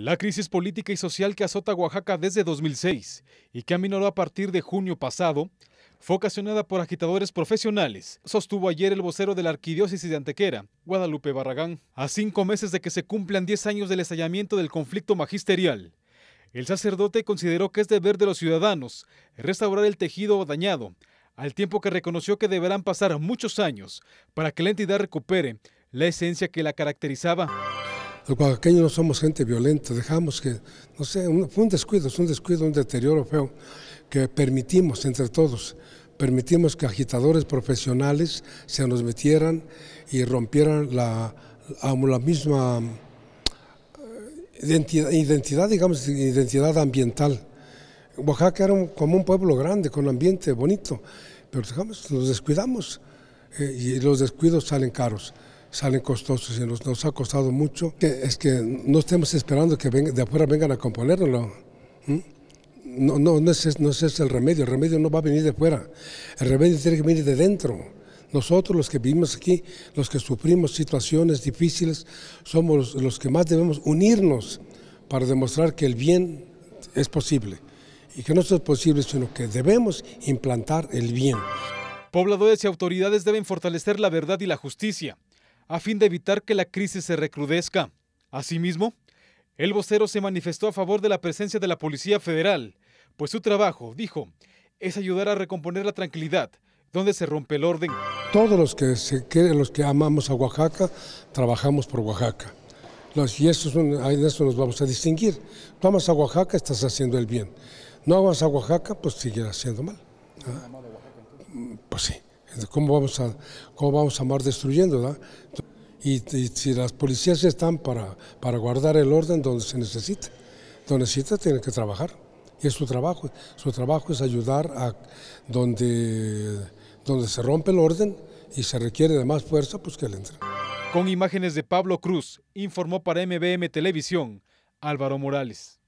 La crisis política y social que azota Oaxaca desde 2006 y que aminoró a partir de junio pasado fue ocasionada por agitadores profesionales, sostuvo ayer el vocero de la Arquidiócesis de Antequera, Guadalupe Barragán, a cinco meses de que se cumplan 10 años del estallamiento del conflicto magisterial. El sacerdote consideró que es deber de los ciudadanos restaurar el tejido dañado, al tiempo que reconoció que deberán pasar muchos años para que la entidad recupere la esencia que la caracterizaba. Los oaxaqueños no somos gente violenta, dejamos que, no sé, fue un descuido, es un descuido, un deterioro feo que permitimos entre todos. Permitimos que agitadores profesionales se nos metieran y rompieran la, misma eh, identidad, digamos, identidad ambiental. Oaxaca era como un pueblo grande, con ambiente bonito, pero dejamos, los descuidamos eh, y los descuidos salen caros salen costosos y nos, ha costado mucho. es que no estemos esperando que de afuera vengan a componerlo. No, no, no, es, no el remedio, el remedio no va a venir de fuera, el remedio tiene que venir de dentro. Nosotros los que vivimos aquí, los que sufrimos situaciones difíciles, somos los, los, que más debemos unirnos para demostrar que el bien es posible. Y que no es posible, sino que debemos implantar el bien. Pobladores y autoridades deben fortalecer la verdad y la justicia a fin de evitar que la crisis se recrudezca. Asimismo, el vocero se manifestó a favor de la presencia de la Policía Federal, pues su trabajo, dijo, es ayudar a recomponer la tranquilidad donde se rompe el orden. Todos los que, se, los que amamos a Oaxaca, trabajamos por Oaxaca. y eso en eso nos vamos a distinguir. Tú amas a Oaxaca, estás haciendo el bien. No amas a Oaxaca, pues seguirás haciendo mal. Mm, pues sí. ¿Cómo vamos, a, ¿Cómo vamos a amar destruyendo? y, si las policías están para, guardar el orden donde se necesita, donde necesita tienen que trabajar. Y es su trabajo. Su trabajo es ayudar a donde, donde se rompe el orden y se requiere de más fuerza, pues que él entre. Con imágenes de Pablo Cruz, informó para MBM Televisión Álvaro Morales.